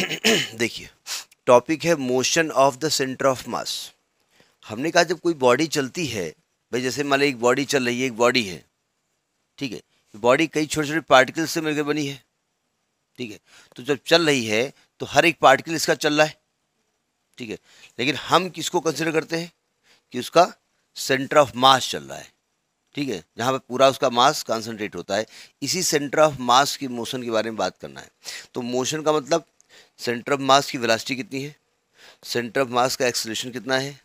देखिए टॉपिक है motion of the centre of mass हमने कहा जब कोई बॉडी चलती है भाई जैसे मान ली एक बॉडी चल रही है एक बॉडी है ठीक है बॉडी कई छोटे छोटे पार्टिकल से मिलकर बनी है ठीक है तो जब चल रही है तो हर एक पार्टिकल इसका चल रहा है ठीक है लेकिन हम किसको कंसिडर करते हैं कि उसका सेंटर ऑफ मास चल रहा है ठीक है जहाँ पर पूरा उसका मास कंसनट्रेट होता है इसी सेंटर ऑफ मास की मोशन के बारे में बात करना है तो मोशन का मतलब सेंटर ऑफ मास की वेलासिटी कितनी है सेंटर ऑफ मास का एक्सलेशन कितना है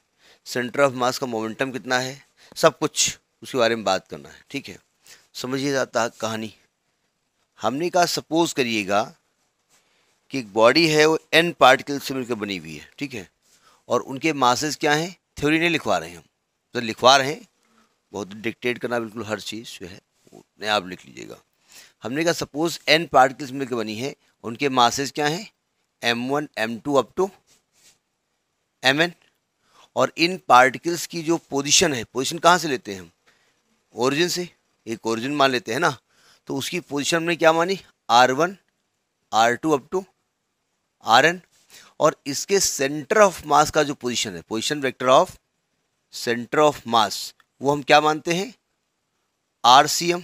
सेंटर ऑफ मास का मोमेंटम कितना है सब कुछ उसके बारे में बात करना है ठीक है समझिए जाता कहानी हमने कहा सपोज करिएगा कि एक बॉडी है वो एन पार्टिकल से मिलकर बनी हुई है ठीक है और उनके मासेस क्या हैं थ्योरी नहीं लिखवा रहे हैं हम तो लिखवा रहे हैं बहुत डिक्टेट करना बिल्कुल हर चीज़ जो है नया आप लिख लीजिएगा हमने कहा सपोज एन पार्टिकल्स मिलकर बनी है उनके मासेज क्या हैं M one M two up to M N और इन पार्टिकल्स की जो पोजीशन है पोजीशन कहाँ से लेते हैं हम ओरिजिन से एक ओरिजिन मान लेते हैं ना तो उसकी पोजीशन हमने क्या मानी R one R two up to R N और इसके सेंटर ऑफ मास का जो पोजीशन है position vector of centre of mass वो हम क्या मानते हैं आर सी एम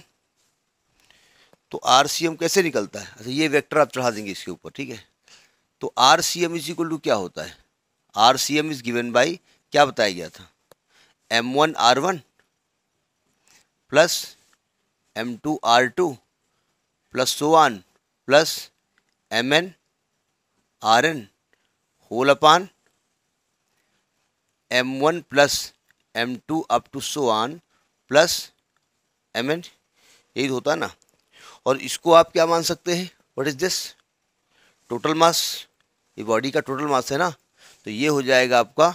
तो आर सी एम कैसे निकलता है अच्छा ये वेक्टर आप चढ़ा देंगे इसके ऊपर ठीक है तो R C M is equal to क्या होता है R C M is given by क्या बताया गया था M one R one plus M two R two plus so on plus M N R N whole upon M one plus M two up to so on plus M N यही तो होता ना और इसको आप क्या मान सकते हैं what is this total mass ये बॉडी का टोटल मास है ना तो ये हो जाएगा आपका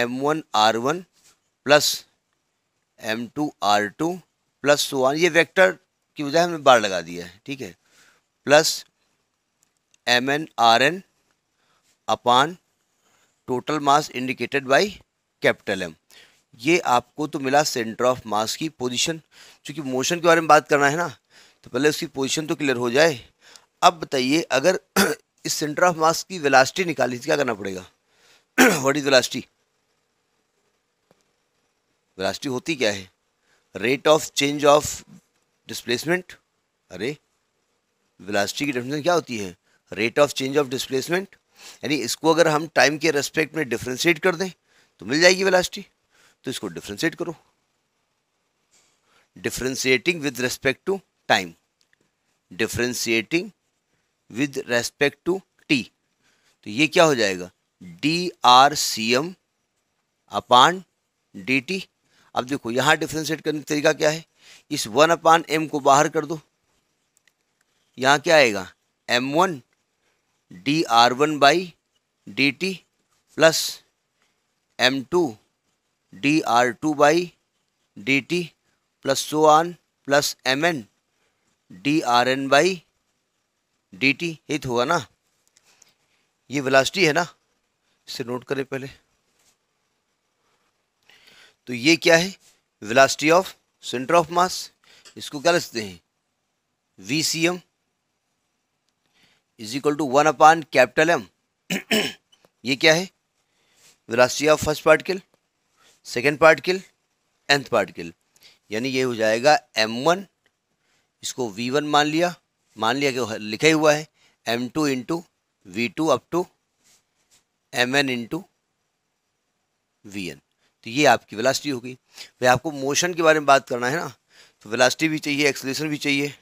M one R one plus M two R two plus one ये वेक्टर की बजाय हमने बार लगा दिया है ठीक है plus M N R N upon total mass indicated by capital M ये आपको तो मिला सेंटर ऑफ मास की पोजीशन क्योंकि मोशन के बारे में बात करना है ना तो पहले उसकी पोजीशन तो क्लियर हो जाए अब बताइए अगर इस सेंटर ऑफ मास की वेलासिटी निकाली क्या करना पड़ेगा वॉट इज वेलासिटी वेलासिटी होती क्या है rate of change of displacement अरे वेलासिटी की डेफिनेशन क्या होती है rate of change of displacement यानी इसको अगर हम टाइम के रेस्पेक्ट में डिफ्रेंशिएट कर दें तो मिल जाएगी वेलासिटी तो इसको डिफ्रेंशिएट करो differentiating with respect to time differentiating with respect to T तो ये क्या हो जाएगा D R C M upon D T अब देखो यहाँ डिफ्रेंशिएट करने का तरीका क्या है इस वन अपान एम को बाहर कर दो यहाँ क्या आएगा M one D R one by D T plus M two D R two by D T plus so on plus M N D R N by D T हित हुआ ना ये वेलासिटी है ना इसे नोट करें पहले तो ये क्या है velocity of centre of mass इसको क्या लिखते हैं V C M is equal to one upon capital M ये क्या है velocity of first particle second particle nth particle यानी ये हो जाएगा एम वन इसको वी वन मान लिया मान लिया कि ही हुआ है M two into V two up to M N into V N तो ये आपकी वेलासिटी होगी भाई आपको मोशन के बारे में बात करना है ना तो वेलासिटी भी चाहिए एक्सलेशन भी चाहिए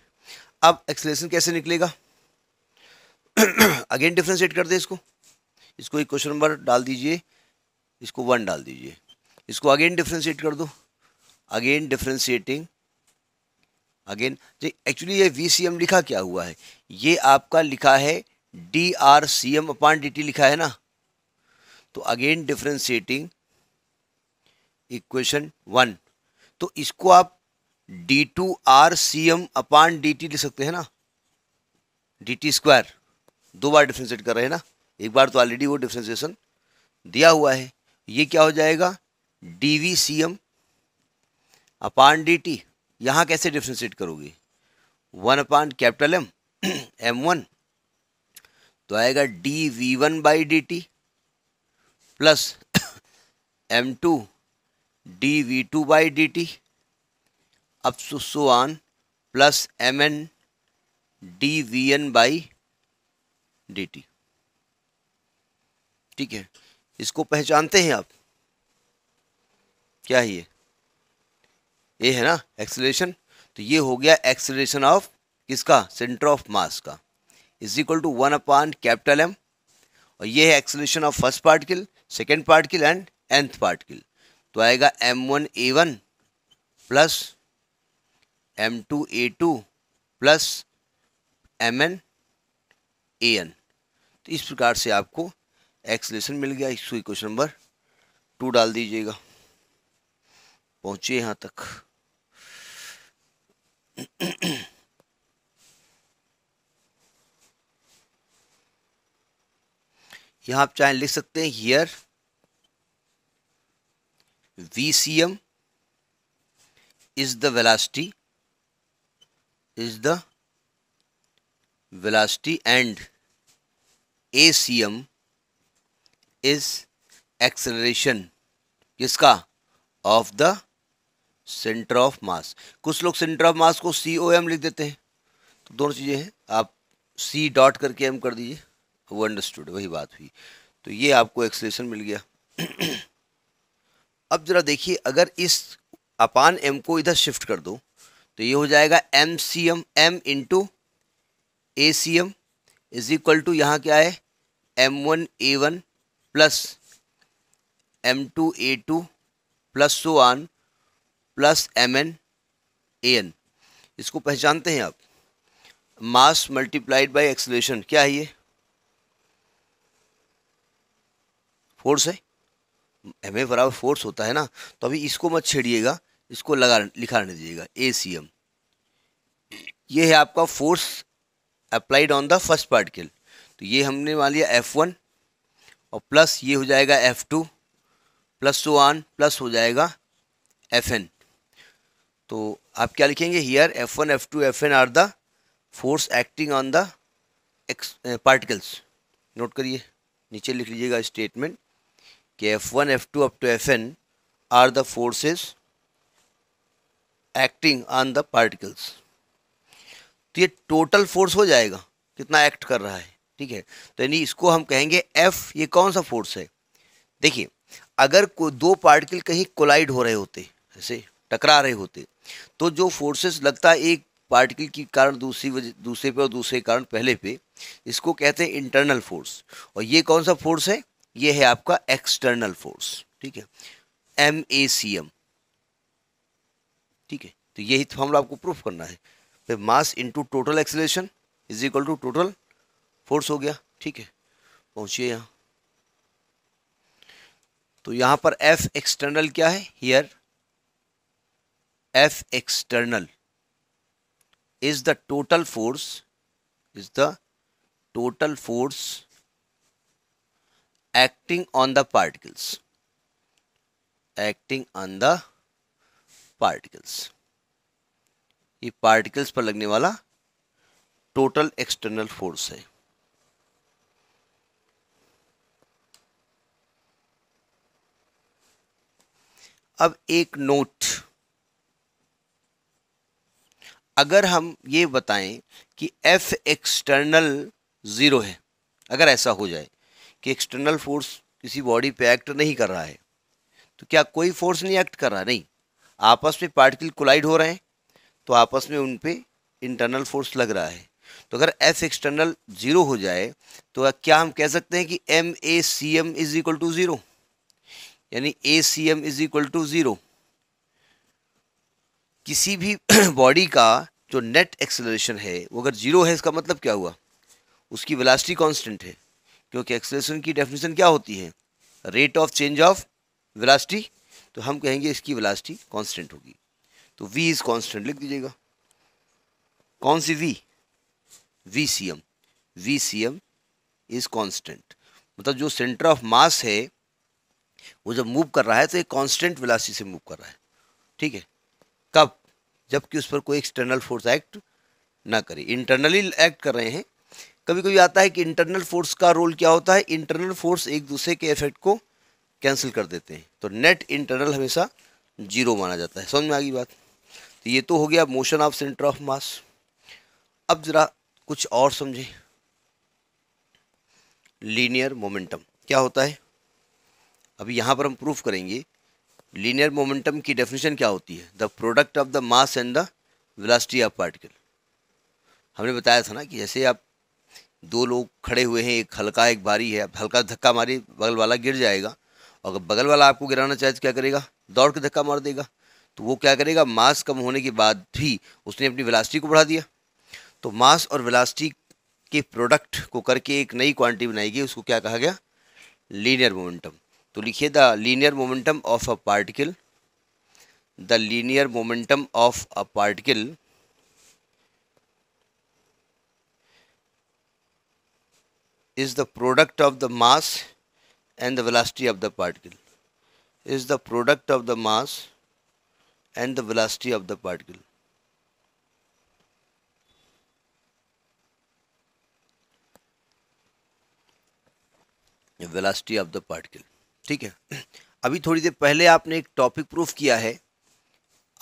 अब एक्सलेशन कैसे निकलेगा अगेन डिफ्रेंशिएट कर दे इसको इसको एक क्वेश्चन नंबर डाल दीजिए इसको वन डाल दीजिए इसको अगेन डिफ्रेंशिएट कर दो अगेन डिफ्रेंशिएटिंग अगेन जी एक्चुअली ये वी सी एम लिखा क्या हुआ है ये आपका लिखा है D R C M upon D T लिखा है ना तो अगेन डिफ्रेंशिएटिंग इक्वेशन वन तो इसको आप D two R C M upon D T लिख सकते हैं ना डी टी स्क्वायर दो बार डिफ्रेंशिएट कर रहे हैं ना एक बार तो ऑलरेडी वो डिफ्रेंशिएशन दिया हुआ है ये क्या हो जाएगा D V C M upon D T यहाँ कैसे डिफ्रेंशिएट करोगे one upon capital M M one तो आएगा D V one by D T plus M two D V two by D T अब so so plus M N D V N by D T ठीक है इसको पहचानते हैं आप क्या है ये ये है ना एक्सलेशन तो ये हो गया एक्सलेशन ऑफ किसका सेंटर ऑफ मास का is equal to one upon capital M और ये है acceleration of first particle second particle and nth particle तो आएगा M one A one plus M two A two plus M N A N तो इस प्रकार से आपको एक्सलेशन मिल गया इसको क्वेश्चन नंबर टू डाल दीजिएगा पहुँचिए यहाँ तक यहां आप चाहे लिख सकते हैं here VCM is the velocity is the velocity and ACM is acceleration किसका of the centre of mass कुछ लोग सेंटर ऑफ मास को सी ओ एम लिख देते हैं तो दोनों चीज़ें हैं आप सी डॉट करके एम कर दीजिए वो अंडरस्टूड वही बात हुई तो ये आपको एक्सलेशन मिल गया अब ज़रा देखिए अगर इस अपान एम को इधर शिफ्ट कर दो तो ये हो जाएगा M C M M into A C M is equal to यहाँ क्या है M one A one plus M two A two plus so on plus M N A N इसको पहचानते हैं आप मास मल्टीप्लाइड बाय एक्सलेशन क्या है ये फोर्स है एम ए बराबर फोर्स होता है ना तो अभी इसको मत छेड़िएगा इसको लगा लिखा दीजिएगा ए सी एम ये है आपका force applied on the first particle तो ये हमने मान लिया एफ वन और प्लस ये हो जाएगा एफ टू प्लस टू तो प्लस हो जाएगा एफ एन तो आप क्या लिखेंगे here F one F two F N are the force acting on the X particles note करिए नीचे लिख लीजिएगा स्टेटमेंट कि F one F two up to F N are the forces acting on the particles तो ये total force हो जाएगा कितना एक्ट कर रहा है ठीक है तो यानी इसको हम कहेंगे एफ ये कौन सा फोर्स है देखिए अगर को दो पार्टिकल कहीं कोलाइड हो रहे होते ऐसे टकरा रहे होते तो जो फोर्सेस लगता है एक पार्टिकल की कारण दूसरी वजह दूसरे पे और दूसरे कारण पहले पे इसको कहते हैं इंटरनल फोर्स और ये कौन सा फोर्स है ये है आपका एक्सटर्नल फोर्स ठीक है एम ए सी एम ठीक है तो यही तो लोग आपको प्रूफ करना है फिर mass into total acceleration is equal to total force हो गया ठीक है पहुंचिए यहाँ तो यहाँ पर एफ एक्सटर्नल क्या है here F external is the total force is the total force acting on the particles acting on the particles ये पार्टिकल्स पर लगने वाला टोटल एक्सटर्नल फोर्स है अब एक नोट अगर हम ये बताएं कि एफ एक्सटर्नल ज़ीरो है अगर ऐसा हो जाए कि एक्सटर्नल फोर्स किसी बॉडी पे एक्ट नहीं कर रहा है तो क्या कोई फोर्स नहीं एक्ट कर रहा नहीं आपस में पार्टिकल कोलाइड हो रहे हैं तो आपस में उन पर इंटरनल फोर्स लग रहा है तो अगर एफ एक्सटर्नल ज़ीरो हो जाए तो क्या हम कह सकते हैं कि M A C M is equal to zero यानी A C M is equal to zero किसी भी बॉडी का जो नेट एक्सेलरेशन है वो अगर जीरो है इसका मतलब क्या हुआ उसकी वेलासिटी कांस्टेंट है क्योंकि एक्सेलरेशन की डेफिनेशन क्या होती है rate of change of velocity तो हम कहेंगे इसकी वेलासिटी कांस्टेंट होगी तो वी इज़ कांस्टेंट लिख दीजिएगा कौन सी V V C M V C M is constant मतलब जो सेंटर ऑफ मास है वो जब मूव कर रहा है तो एक कॉन्स्टेंट वेलासिटी से मूव कर रहा है ठीक है कब जबकि उस पर कोई एक्सटर्नल फोर्स एक्ट ना करे इंटरनली एक्ट कर रहे हैं कभी कभी आता है कि इंटरनल फोर्स का रोल क्या होता है इंटरनल फोर्स एक दूसरे के इफेक्ट को कैंसिल कर देते हैं तो नेट इंटरनल हमेशा जीरो माना जाता है समझ में आ गई बात तो ये तो हो गया motion of centre of mass अब ज़रा कुछ और समझें लीनियर मोमेंटम क्या होता है अभी यहाँ पर हम प्रूफ करेंगे लीनियर मोमेंटम की डेफिनेशन क्या होती है the product of the mass and the velocity of particle हमने बताया था ना कि जैसे आप दो लोग खड़े हुए हैं एक हल्का एक भारी है हल्का धक्का मारी बगल वाला गिर जाएगा और अगर बगल वाला आपको गिराना चाहे तो क्या करेगा दौड़ के धक्का मार देगा तो वो क्या करेगा मास कम होने के बाद भी उसने अपनी वेलोसिटी को बढ़ा दिया तो मास और वेलोसिटी के प्रोडक्ट को करके एक नई क्वांटिटी बनाई गई उसको क्या कहा गया लीनियर मोमेंटम So, look लिखिए the linear momentum of a particle. The linear momentum of a particle is the product of the mass and the velocity of the particle is the product of the mass and the velocity of the particle the velocity of the particle ठीक है अभी थोड़ी देर पहले आपने एक topic proof किया है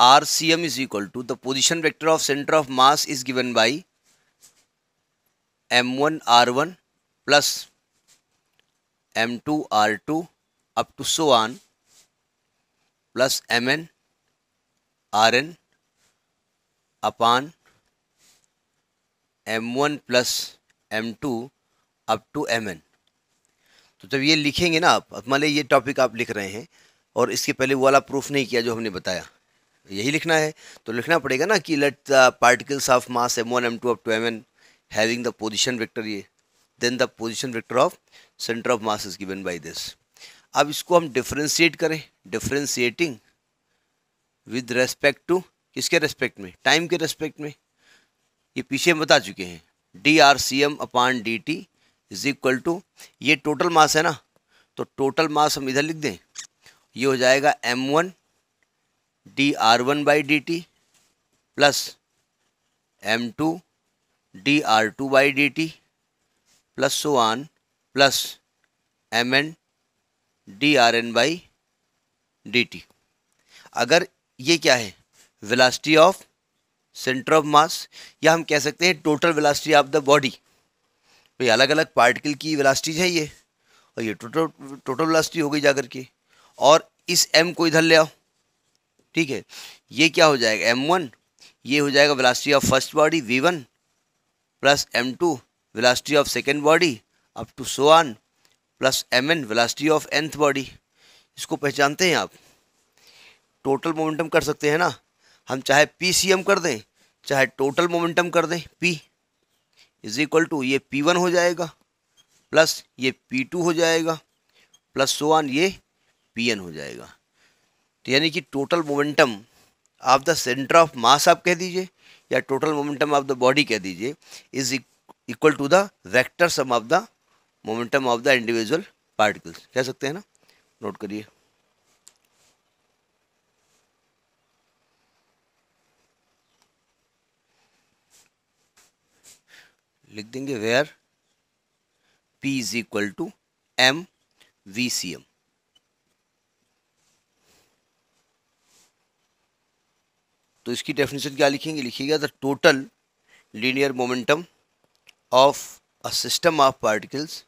R C M is equal to the position vector of centre of mass is given by M one R one plus M two R two up to so on plus M N R N upon M one plus M two up to M N तो जब ये लिखेंगे ना आप मान ली ये topic आप लिख रहे हैं और इसके पहले वो वाला प्रूफ नहीं किया जो हमने बताया यही लिखना है तो लिखना पड़ेगा ना कि let the particles of mass M one M two up to M N having the position vector ये then the position vector of centre of mass is given by this अब इसको हम डिफ्रेंशिएट करें डिफ्रेंशिएटिंग विद रेस्पेक्ट टू किसके respect में time के respect में ये पीछे हम बता चुके हैं D R C M upon D T is equal to ये टोटल मास है ना तो टोटल मास हम इधर लिख दें ये हो जाएगा M one D R one by D T plus M two D R two by D T plus so on plus M N D R N by D T अगर ये क्या है velocity of centre of mass या हम कह सकते हैं total velocity of the body भाई अलग अलग पार्टिकल की वेलासिटीज है ये और ये टोटल टोटल वेलासिटी हो गई जाकर के और इस एम को इधर ले आओ ठीक है ये क्या हो जाएगा एम वन ये हो जाएगा velocity of first body V one plus M two velocity of second body up to so on plus M N velocity of nth body इसको पहचानते हैं आप टोटल मोमेंटम कर सकते हैं ना हम चाहे पी सी एम कर दें चाहे टोटल मोमेंटम कर दें पी इज इक्वल टू ये पी वन हो जाएगा प्लस ये पी टू हो जाएगा प्लस सो वन ये पी एन हो जाएगा तो यानी कि total momentum of the centre of mass आप कह दीजिए या total momentum of the body कह दीजिए is equal to the vector sum of the momentum of the individual particles कह सकते हैं ना नोट करिए लिख देंगे where P is equal to M V C M तो इसकी डेफिनेशन क्या लिखेंगे लिखिएगा the total linear momentum of a system of particles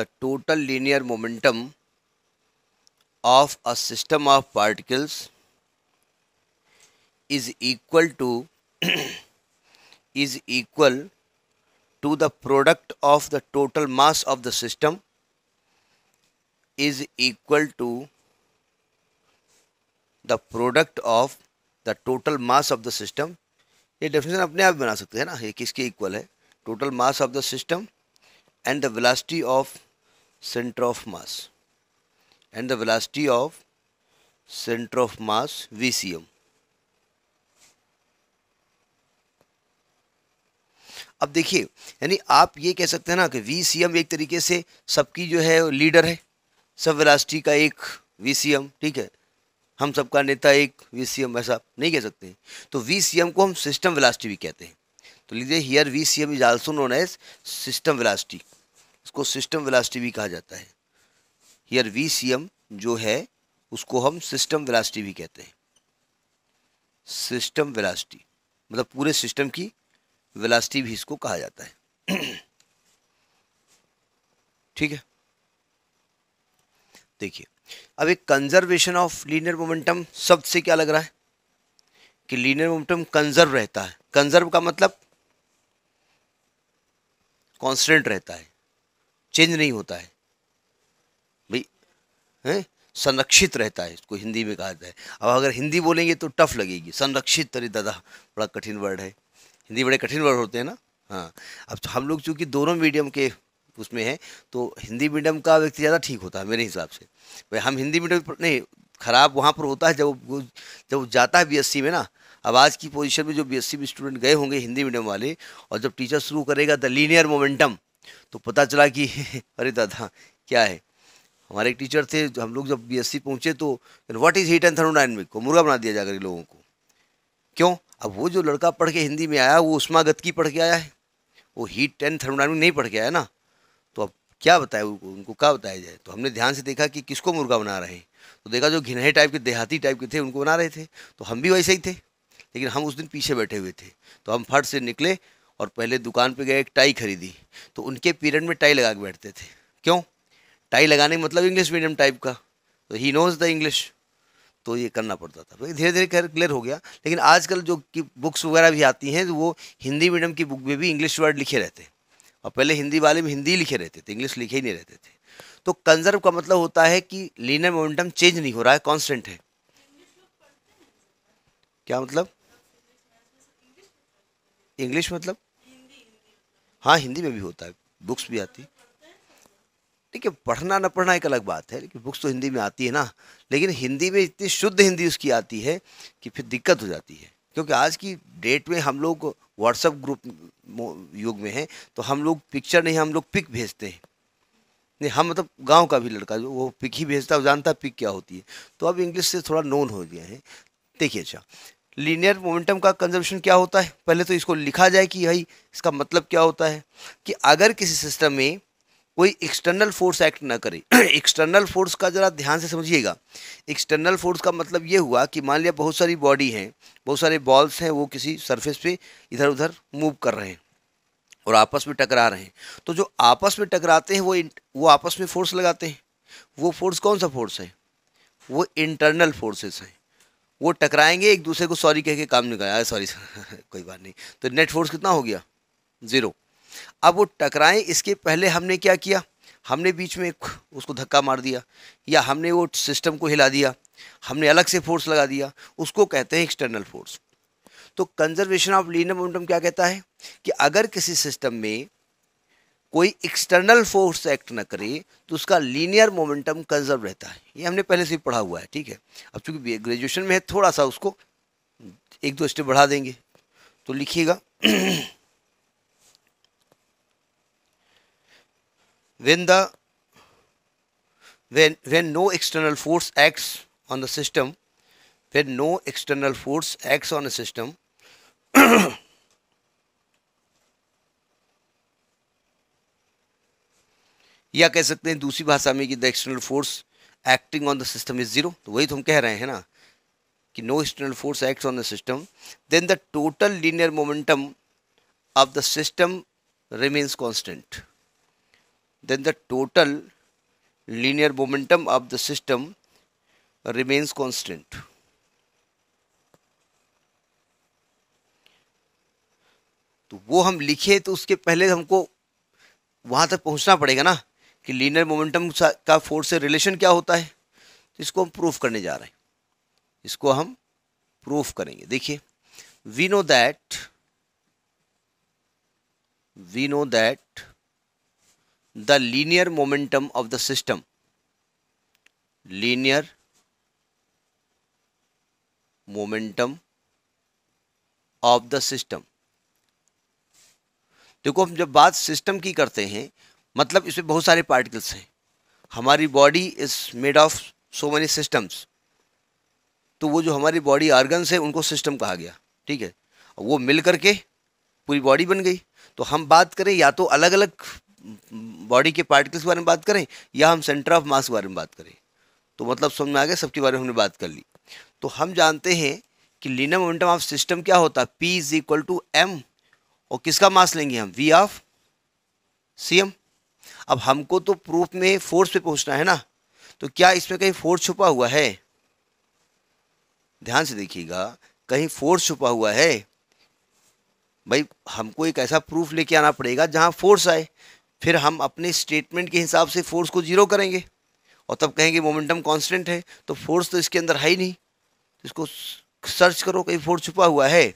the total linear momentum of a system of particles is equal to is equal to the product of the total mass of the system is equal to the product of the total mass of the system ये definition अपने आप बना सकते हैं ना ये किसके equal है total mass of the system and the velocity of centre of mass and the velocity of centre of mass V C M अब देखिए यानी आप ये कह सकते हैं ना कि वी सी एम एक तरीके से सबकी जो है लीडर है सब वेलासिटी का एक वी सी एम ठीक है हम सबका नेता एक वी सी एम ऐसा नहीं कह सकते तो वी सी एम को हम सिस्टम वेलासिटी भी कहते हैं तो लीजिए here V C M is also known as system velocity इसको सिस्टम वेलासिटी भी कहा जाता है हियर वी सी एम जो है उसको हम सिस्टम वेलासिटी भी कहते हैं सिस्टम वेलासिटी मतलब पूरे सिस्टम की वेलासिटी भी इसको कहा जाता है ठीक है देखिए अब एक कंजर्वेशन ऑफ लीनियर मोमेंटम शब्द से क्या लग रहा है कि लीनियर मोमेंटम कंजर्व रहता है कंजर्व का मतलब कांस्टेंट रहता है चेंज नहीं होता है भाई हैं संरक्षित रहता है इसको हिंदी में कहा जाता है अब अगर हिंदी बोलेंगे तो टफ लगेगी संरक्षित तरी दादा बड़ा कठिन वर्ड है हिंदी बड़े कठिन वर्ड होते हैं ना हाँ अब हम लोग चूँकि दोनों मीडियम के उसमें हैं तो हिंदी मीडियम का व्यक्ति ज़्यादा ठीक होता है मेरे हिसाब से भाई हम हिंदी मीडियम पर नहीं ख़राब वहाँ पर होता है जब जब जाता है बी में ना अब आज की पोजीशन में जो बीएससी में स्टूडेंट गए होंगे हिंदी मीडियम वाले और जब टीचर शुरू करेगा द लीनियर मोमेंटम तो पता चला कि अरे दादा क्या है हमारे एक टीचर थे हम लोग जब सी पहुंचे तो what is heat and thermodynamic को मुर्गा बना दिया जाकर लोगों को क्यों अब वो जो लड़का पढ़ के हिंदी में आया वो उष्मागत की पढ़ के आया है वो हीट टेन थर्मोडाइनमिक नहीं पढ़ के आया ना तो अब क्या बताए उनको उनको क्या बताया जाए तो हमने ध्यान से देखा कि किसको मुर्गा बना रहे हैं तो देखा जो घिनहे टाइप के देहाती टाइप के थे उनको बना रहे थे तो हम भी वैसे ही थे लेकिन हम उस दिन पीछे बैठे हुए थे तो हम फट से निकले और पहले दुकान पर गए एक टाई खरीदी तो उनके पीरियड में टाई लगा के बैठते थे क्यों टाई लगाने मतलब इंग्लिश मीडियम टाइप का तो ही नोज़ द इंग्लिश तो ये करना पड़ता था धीरे धीरे कर क्लियर हो गया लेकिन आजकल जो कि बुक्स वगैरह भी आती हैं तो वो हिंदी मीडियम की बुक में भी इंग्लिश वर्ड लिखे रहते हैं और पहले हिंदी वाले में हिंदी लिखे रहते थे इंग्लिश लिखे ही नहीं रहते थे तो कंजर्व का मतलब होता है कि लीनर मोमेंटम चेंज नहीं हो रहा है कॉन्स्टेंट है क्या मतलब इंग्लिश मतलब हाँ हिंदी में भी होता है बुक्स भी आती देखिए पढ़ना ना पढ़ना एक अलग बात है लेकिन बुक्स तो हिंदी में आती है ना लेकिन हिंदी में इतनी शुद्ध हिंदी उसकी आती है कि फिर दिक्कत हो जाती है क्योंकि आज की डेट में हम लोग व्हाट्सअप ग्रुप युग में हैं तो हम लोग पिक्चर नहीं हम लोग पिक भेजते हैं नहीं हम मतलब गांव का भी लड़का जो वो पिक ही भेजता है जानता है पिक क्या होती है तो अब इंग्लिश से थोड़ा नोन हो गया है देखिए अच्छा लीनियर मोमेंटम का कंजर्वेशन क्या होता है पहले तो इसको लिखा जाए कि भाई इसका मतलब क्या होता है कि अगर किसी सिस्टम में कोई एक्सटर्नल फोर्स एक्ट ना करे एक्सटर्नल फोर्स का ज़रा ध्यान से समझिएगा एक्सटर्नल फोर्स का मतलब ये हुआ कि मान लिया बहुत सारी बॉडी हैं बहुत सारे बॉल्स हैं वो किसी सरफेस पे इधर उधर मूव कर रहे हैं और आपस में टकरा रहे हैं तो जो आपस में टकराते हैं वो वो आपस में फोर्स लगाते हैं वो फोर्स कौन सा फोर्स है वो इंटरनल फोर्सेस हैं वो टकराएंगे एक दूसरे को सॉरी कह के काम निकाल सॉरी कोई बात नहीं तो नेट फोर्स कितना हो गया ज़ीरो अब वो टकराएं इसके पहले हमने क्या किया हमने बीच में उसको धक्का मार दिया या हमने वो सिस्टम को हिला दिया हमने अलग से फोर्स लगा दिया उसको कहते हैं एक्सटर्नल फोर्स तो कंजर्वेशन ऑफ लीनर मोमेंटम क्या कहता है कि अगर किसी सिस्टम में कोई एक्सटर्नल फोर्स एक्ट ना करे तो उसका लीनियर मोमेंटम कंजर्व रहता है ये हमने पहले से पढ़ा हुआ है ठीक है अब चूंकि ग्रेजुएशन में है थोड़ा सा उसको एक दो स्टेप बढ़ा देंगे तो लिखिएगा when the when when no external force acts on the system when no external force acts on a system या कह सकते हैं दूसरी भाषा में कि the external force acting on the system is zero तो वही तो हम कह रहे हैं ना कि no external force act on the system then the total linear momentum of the system remains constant then the total linear momentum of the system remains constant. तो वो हम लिखे तो उसके पहले हमको वहां तक पहुँचना पड़ेगा ना कि लीनियर मोमेंटम का फोर्स से रिलेशन क्या होता है तो इसको हम प्रूफ करने जा रहे हैं इसको हम प्रूफ करेंगे देखिए we know that we know that the linear momentum of the system linear momentum of the system देखो हम जब बात सिस्टम की करते हैं मतलब इसमें बहुत सारे पार्टिकल्स हैं हमारी body is made of so many systems तो वो जो हमारी बॉडी ऑर्गन्स है उनको सिस्टम कहा गया ठीक है वो मिल करके पूरी बॉडी बन गई तो हम बात करें या तो अलग अलग बॉडी के पार्टिकल्स के बारे में बात करें या हम सेंटर ऑफ मास के बारे में बात करें तो मतलब समझ में आ गया सबके बारे में हमने बात कर ली तो हम जानते हैं कि लीनर मोमेंटम ऑफ सिस्टम क्या होता है P is equal to M और किसका मास लेंगे हम वी ऑफ सी एम अब हमको तो प्रूफ में फोर्स पे पहुंचना है ना तो क्या इसमें कहीं फोर्स छुपा हुआ है ध्यान से देखिएगा कहीं फोर्स छुपा हुआ है भाई हमको एक ऐसा प्रूफ लेके आना पड़ेगा जहां फोर्स आए फिर हम अपने स्टेटमेंट के हिसाब से फोर्स को ज़ीरो करेंगे और तब कहेंगे मोमेंटम कांस्टेंट है तो फोर्स तो इसके अंदर है ही नहीं तो इसको सर्च करो कहीं फोर्स छुपा हुआ है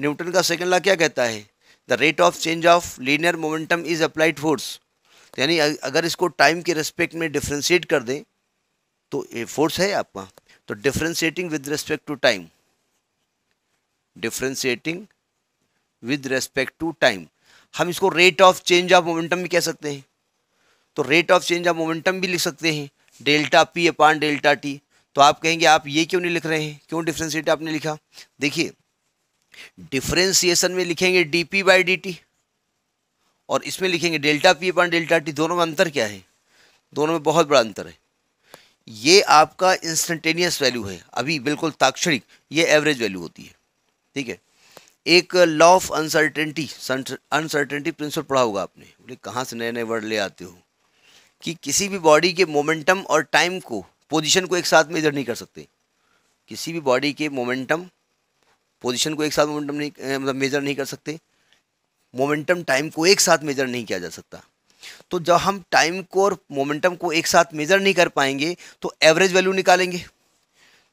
न्यूटन का सेकेंड लॉ क्या कहता है the rate of change of linear momentum is applied force यानी अगर इसको टाइम के रेस्पेक्ट में डिफ्रेंशिएट कर दें तो ये फोर्स है आपका तो differentiating with respect to time differentiating with respect to time हम इसको rate of change of momentum भी कह सकते हैं तो rate of change of momentum भी लिख सकते हैं delta P upon delta T तो आप कहेंगे आप ये क्यों नहीं लिख रहे हैं क्यों डिफ्रेंशिएट आपने लिखा देखिए डिफ्रेंसिएशन में लिखेंगे D P by D T और इसमें लिखेंगे delta P upon delta T दोनों में अंतर क्या है दोनों में बहुत बड़ा अंतर है ये आपका इंस्टेंटेनियस वैल्यू है अभी बिल्कुल ताक्षणिक ये एवरेज वैल्यू होती है ठीक है एक law of uncertainty uncertainty principle पढ़ा होगा आपने बोले कहाँ से नए नए वर्ड ले आते हो कि किसी भी बॉडी के मोमेंटम और टाइम को पोजीशन को एक साथ मेजर नहीं कर सकते किसी भी बॉडी के मोमेंटम पोजीशन को एक साथ मोमेंटम नहीं मतलब मेजर नहीं कर सकते मोमेंटम टाइम को एक साथ मेजर नहीं किया जा सकता तो जब हम टाइम को और मोमेंटम को एक साथ मेजर नहीं कर पाएंगे तो एवरेज वैल्यू निकालेंगे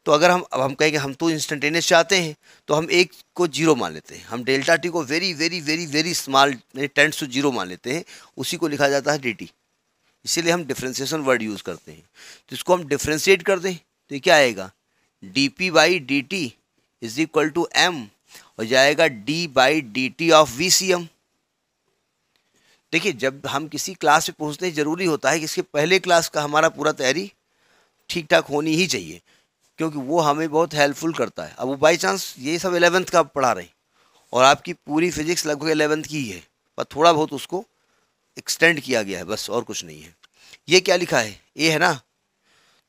तो अगर हम अब हम कहें कि हम तो इंस्टेंटेनियस चाहते हैं तो हम एक को जीरो मान लेते हैं हम डेल्टा टी को very very very very small tend to zero मान लेते हैं उसी को लिखा जाता है डी टी इसीलिए हम डिफ्रेंसीसन वर्ड यूज़ करते हैं तो इसको हम डिफ्रेंशिएट कर दें तो ये क्या आएगा D P by D T is equal to M और जाएगा D by D T of V C M देखिए जब हम किसी क्लास में पहुंचते हैं ज़रूरी होता है कि इसके पहले क्लास का हमारा पूरा तैयारी ठीक ठाक होनी ही चाहिए क्योंकि वो हमें बहुत हेल्पफुल करता है अब वो बाई चांस ये सब एलेवंथ का पढ़ा रहे हैं और आपकी पूरी फिजिक्स लगभग एलेवेंथ की ही है पर थोड़ा बहुत उसको एक्सटेंड किया गया है बस और कुछ नहीं है ये क्या लिखा है ए है ना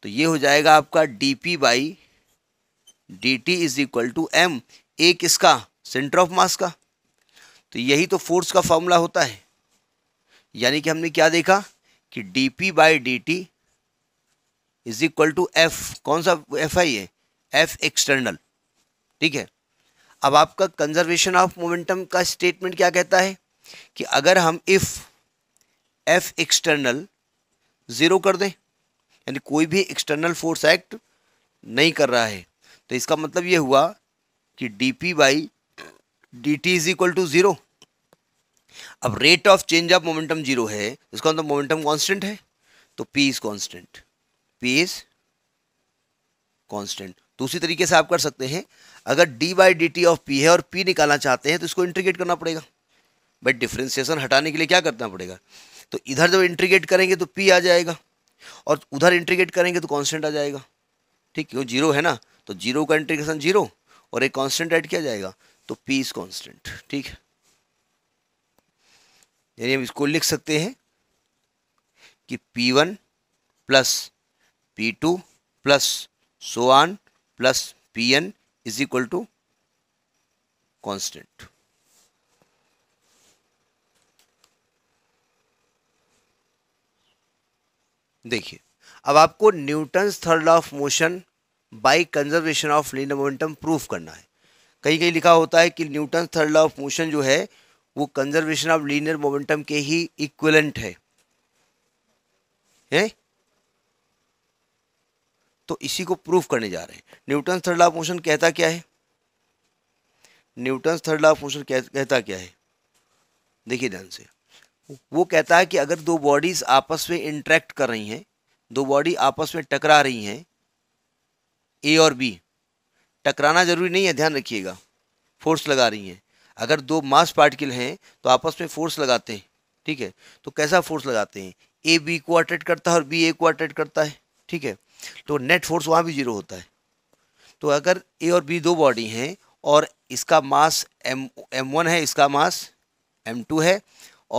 तो ये हो जाएगा आपका D P by D T is equal to M A किसका सेंटर ऑफ मास का तो यही तो फोर्स का फॉर्मूला होता है यानी कि हमने क्या देखा कि D P by D T is equal to F कौन सा एफ आई है एफ एक्सटर्नल ठीक है अब आपका कंजर्वेशन ऑफ मोमेंटम का स्टेटमेंट क्या कहता है कि अगर हम इफ़ एफ एक्सटर्नल ज़ीरो कर दें यानी कोई भी एक्सटर्नल फोर्स एक्ट नहीं कर रहा है तो इसका मतलब ये हुआ कि D P by D T is equal to zero अब rate of change of momentum zero है इसका मतलब मोमेंटम कांस्टेंट है तो P is constant P constant तो उसी तरीके से आप कर सकते हैं अगर D by D T of P है और पी निकालना चाहते हैं तो इसको इंट्रीगेट करना पड़ेगा बट डिफ्रेंसिएशन हटाने के लिए क्या करना पड़ेगा तो इधर जब इंट्रीगेट करेंगे तो पी आ जाएगा और उधर इंट्रीगेट करेंगे तो कॉन्स्टेंट आ जाएगा ठीक क्यों जीरो है ना तो जीरो का इंट्रीगेशन जीरो और एक कॉन्स्टेंट ऐड किया जाएगा तो पी इज कॉन्स्टेंट ठीक है यानी हम इसको लिख सकते हैं कि P one plus P2 plus so on plus Pn is equal to constant. देखिए अब आपको Newton third law of motion by conservation of linear momentum proof करना है कहीं कहीं लिखा होता है कि Newton third law of motion जो है वो कंजर्वेशन ऑफ लीनियर मोमेंटम के ही इक्वलेंट है, है? तो इसी को प्रूफ करने जा रहे हैं Newton third law of motion कहता क्या है Newton third law of motion कहता क्या है देखिए ध्यान से वो कहता है कि अगर दो बॉडीज आपस में इंटरेक्ट कर रही हैं दो बॉडी आपस में टकरा रही हैं ए और बी टकराना जरूरी नहीं है ध्यान रखिएगा फोर्स लगा रही हैं अगर दो मास पार्टिकल हैं तो आपस में फोर्स लगाते हैं ठीक है तो कैसा फोर्स लगाते हैं ए बी को अट्रैक्ट करता है और बी ए को अट्रैक्ट करता है ठीक है तो नेट फोर्स वहाँ भी जीरो होता है तो अगर ए और बी दो बॉडी हैं और इसका मास एम एम वन है इसका मास एम टू है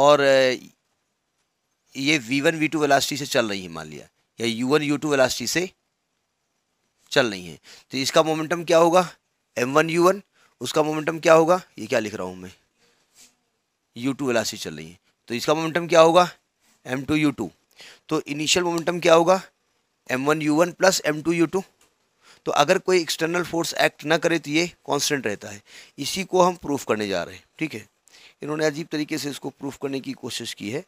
और ये V one V two velocity से चल रही है मान लिया या U one U two velocity से चल रही है तो इसका मोमेंटम क्या होगा एम वन यू वन उसका मोमेंटम क्या होगा ये क्या लिख रहा हूँ मैं यू टू वेलासिटी चल रही है तो इसका मोमेंटम क्या होगा एम टू यू टू तो इनिशियल मोमेंटम क्या होगा M one U one plus M two U two तो अगर कोई एक्सटर्नल फोर्स एक्ट ना करे तो ये कांस्टेंट रहता है इसी को हम प्रूफ करने जा रहे हैं ठीक है इन्होंने अजीब तरीके से इसको प्रूफ करने की कोशिश की है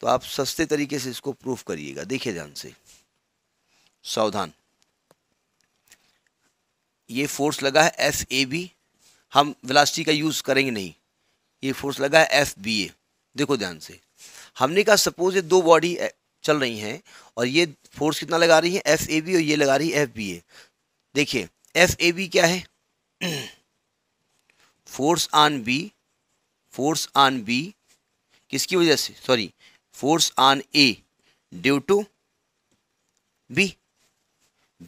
तो आप सस्ते तरीके से इसको प्रूफ करिएगा देखिए ध्यान से सावधान ये फोर्स लगा है एफ ए बी हम वेलासिटी का यूज़ करेंगे नहीं ये फोर्स लगा है एफ बी ए देखो ध्यान से हमने कहा सपोज ये दो बॉडी चल रही हैं और ये फोर्स कितना लगा रही है एफ ए बी और ये लगा रही है एफ बी ए देखिए एफ ए बी क्या है force on B force on B किसकी वजह से sorry force on A due to B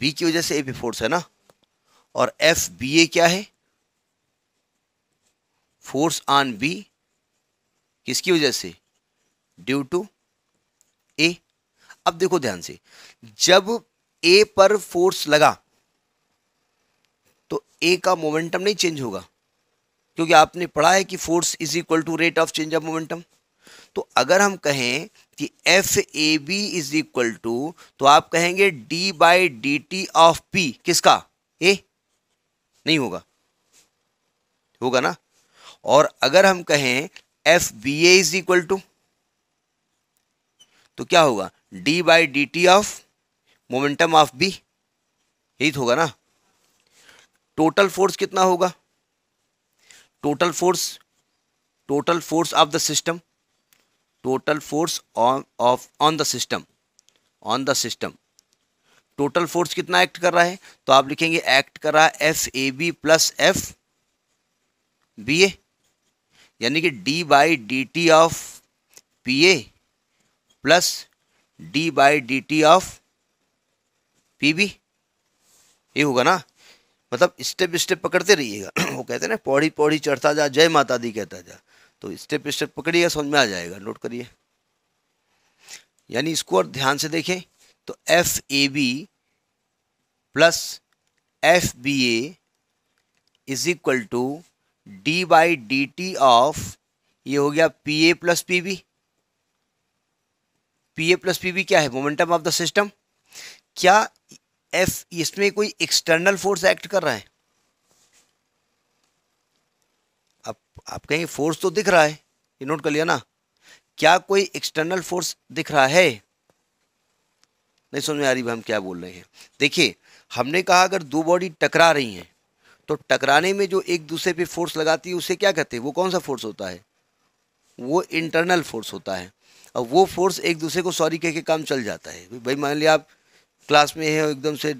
B की वजह से ए पे फोर्स है ना और एफ बी ए क्या है फोर्स ऑन बी किसकी वजह से ड्यू टू ए अब देखो ध्यान से जब ए पर फोर्स लगा तो ए का मोमेंटम नहीं चेंज होगा क्योंकि आपने पढ़ा है कि force is equal to rate of change of momentum तो अगर हम कहें कि F A B is equal to तो आप कहेंगे D by D T of P किसका ए नहीं होगा होगा ना और अगर हम कहें F B A is equal to तो क्या होगा D by D T of momentum of B यही तो होगा ना टोटल फोर्स कितना होगा total force total force of the system total force on of on the system on the system total force कितना एक्ट कर रहा है तो आप लिखेंगे एक्ट कर रहा है F A B plus F B A यानी कि D by D T of P A plus D by D T of P B ये होगा ना मतलब स्टेप स्टेप पकड़ते रहिएगा वो कहते हैं ना पौड़ी पौड़ी चढ़ता जा जय माता दी कहता जा तो स्टेप स्टेप पकड़िएगा समझ में आ जाएगा नोट करिए यानी इसको और ध्यान से देखें तो F A B plus F B A is equal to D by D T of ये हो गया P A plus P B P A plus P B क्या है मोमेंटम ऑफ द सिस्टम क्या एफ इसमें कोई एक्सटर्नल फोर्स एक्ट कर रहा है अब आप कहेंगे फोर्स तो दिख रहा है ये नोट कर लिया ना क्या कोई एक्सटर्नल फोर्स दिख रहा है नहीं समझ में आ रही हम क्या बोल रहे हैं देखिए हमने कहा अगर दो बॉडी टकरा रही हैं तो टकराने में जो एक दूसरे पे फोर्स लगाती है उसे क्या कहते हैं वो कौन सा फोर्स होता है वो इंटरनल फोर्स होता है और वो फोर्स एक दूसरे को सॉरी कह के काम चल जाता है भाई मान लिया आप क्लास में हैं और एकदम से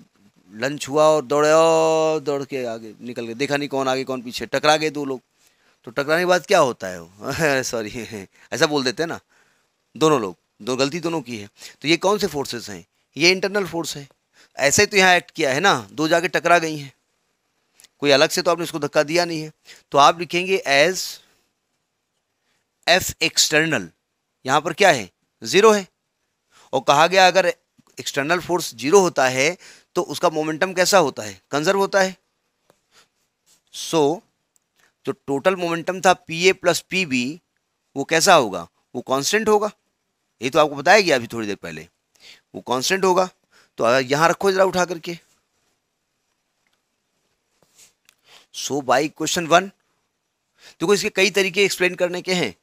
लंच हुआ और दौड़े और दौड़ के आगे निकल गए देखा नहीं कौन आगे कौन पीछे टकरा गए दो लोग तो टकराने के बाद क्या होता है वो सॉरी ऐसा बोल देते हैं ना दोनों लोग दो गलती दोनों की है तो ये कौन से फोर्सेस हैं ये इंटरनल फोर्स है ऐसे तो यहाँ एक्ट किया है ना दो जाके टकरा गई हैं कोई अलग से तो आपने इसको धक्का दिया नहीं है तो आप लिखेंगे एज एफ एक्सटर्नल यहां पर क्या है ज़ीरो है और कहा गया अगर एक्सटर्नल फोर्स जीरो होता है तो उसका मोमेंटम कैसा होता है कंजर्व होता है सो so, जो टोटल मोमेंटम था P A plus P B वो कैसा होगा वो कांस्टेंट होगा ये तो आपको बताया गया अभी थोड़ी देर पहले वो कांस्टेंट होगा तो अगर रखो जरा उठा करके सो बाई क्वेश्चन वन देखो इसके कई तरीके एक्सप्लेन करने के हैं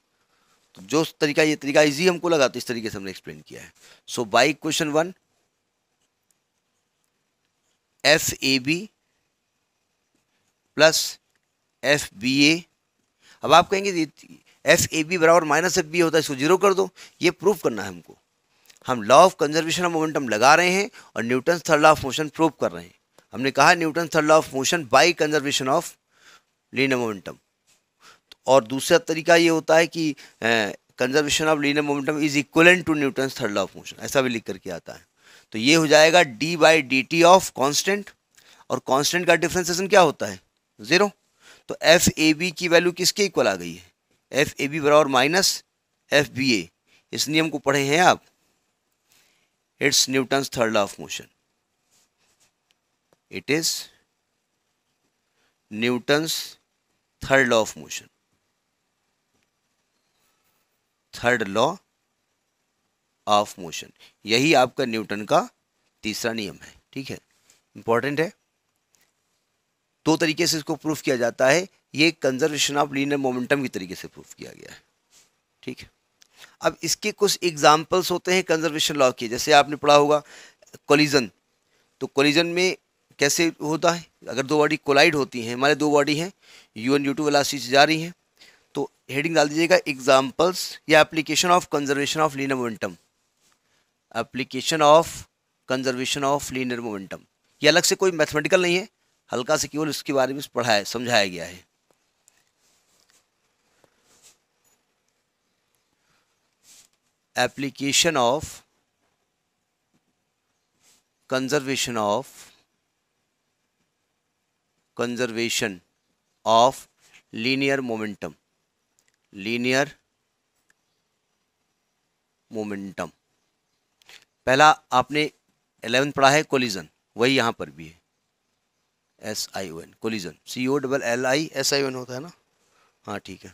तो जो तरीका ये तरीका इजी हमको लगा तो इस तरीके से हमने एक्सप्लेन किया है so by question one F A B plus F B A अब आप कहेंगे एफ ए बी बराबर माइनस एफ बी होता है इसको जीरो कर दो ये प्रूव करना है हमको हम law of conservation of momentum लगा रहे हैं और Newton third law of motion prove कर रहे हैं हमने कहा Newton third law of motion by conservation of linear momentum और दूसरा तरीका ये होता है कि conservation of linear momentum is equal to Newton third law of motion ऐसा भी लिख करके आता है तो ये हो जाएगा D by D T of constant और कॉन्स्टेंट का डिफ्रेंसेशन क्या होता है ज़ीरो तो एफ ए बी की वैल्यू किसके इक्वल आ गई है एफ ए बी बराबर माइनस एफ बी ए इस नियम को पढ़े हैं आप it's Newton's third law of motion it is Newton's third law of motion third law of motion यही आपका न्यूटन का तीसरा नियम है ठीक है इंपॉर्टेंट है दो तरीके से इसको प्रूफ किया जाता है ये कंजर्वेशन ऑफ लीनियर मोमेंटम के तरीके से प्रूफ किया गया है ठीक है अब इसके कुछ एग्जाम्पल्स होते हैं कंजर्वेशन लॉ के जैसे आपने पढ़ा होगा कोलिजन तो कोलिजन में कैसे होता है अगर दो बॉडी कोलाइड होती हैं हमारे दो बॉडी हैं यू एन यू टू वाला जा रही हैं तो हेडिंग डाल दीजिएगा एग्जाम्पल्स या application of conservation of linear momentum application of conservation of linear momentum ये अलग से कोई मैथमेटिकल नहीं है हल्का से केवल इसके बारे में पढ़ाया समझाया गया है application of conservation of conservation of linear momentum linear momentum पहला आपने एलेवन पढ़ा है कोलिजन वही यहाँ पर भी है S I O N collision C O double L I S I O N होता है ना हाँ ठीक है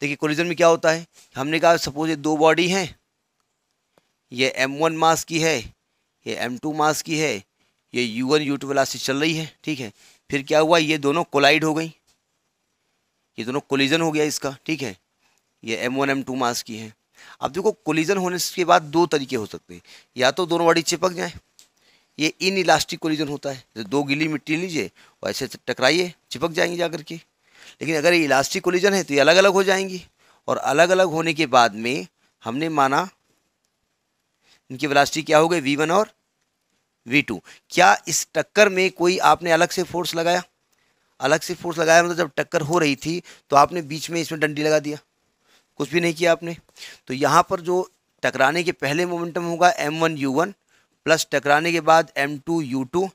देखिए कोलिजन में क्या होता है हमने कहा सपोज ये दो बॉडी हैं ये एम वन मास की है ये एम टू मास की है ये यू वन यू टू से चल रही है ठीक है फिर क्या हुआ ये दोनों कोलाइड हो गई ये दोनों कोलिजन हो गया इसका ठीक है ये M one M two mass की हैं अब देखो कोलिजन होने के बाद दो तरीके हो सकते हैं या तो दोनों बॉडी चिपक जाए ये इन इलास्टिक कोलिजन होता है जैसे दो गिली मिट्टी लीजिए और ऐसे टकराइए चिपक जाएंगी जा के लेकिन अगर ये इलास्टिक कोलिजन है तो ये अलग अलग हो जाएंगी और अलग अलग होने के बाद में हमने माना इनकी वेलासिटी क्या हो गई वी वन और वी टू क्या इस टक्कर में कोई आपने अलग से फोर्स लगाया अलग से फोर्स लगाया मतलब जब टक्कर हो रही थी तो आपने बीच में इसमें डंडी लगा दिया कुछ भी नहीं किया आपने तो यहाँ पर जो टकराने के पहले मोमेंटम होगा M one U one plus टकराने के बाद M two U two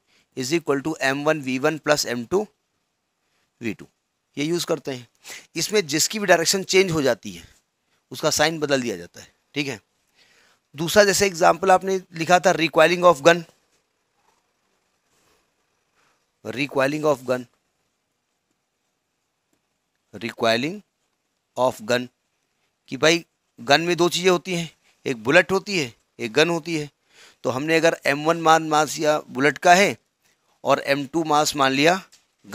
is equal to M one V one plus M two V two ये यूज़ करते हैं इसमें जिसकी भी डायरेक्शन चेंज हो जाती है उसका साइन बदल दिया जाता है ठीक है दूसरा जैसे एग्जाम्पल आपने लिखा था recoiling of gun recoiling of gun recoiling of gun कि भाई गन में दो चीज़ें होती हैं एक बुलेट होती है एक गन होती है तो हमने अगर एम वन मान मास या बुलेट का है और एम टू मास मान लिया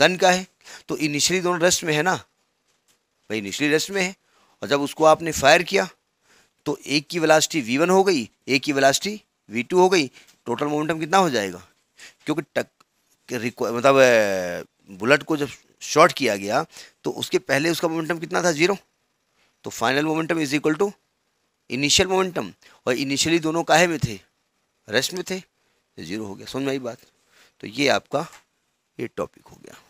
गन का है तो इनिशियली दोनों रेस्ट में है ना भाई इनिशियली रेस्ट में है और जब उसको आपने फायर किया तो एक की वेलासिटी वी वन हो गई एक की वेलासिटी वी टू हो गई टोटल मोमेंटम कितना हो जाएगा क्योंकि टक मतलब बुलेट को जब शॉट किया गया तो उसके पहले उसका मोमेंटम कितना था जीरो तो final momentum is equal to initial momentum और इनिशियली दोनों काहे में थे रेस्ट में थे ज़ीरो तो हो गया समझ में आई बात तो ये आपका ये टॉपिक हो गया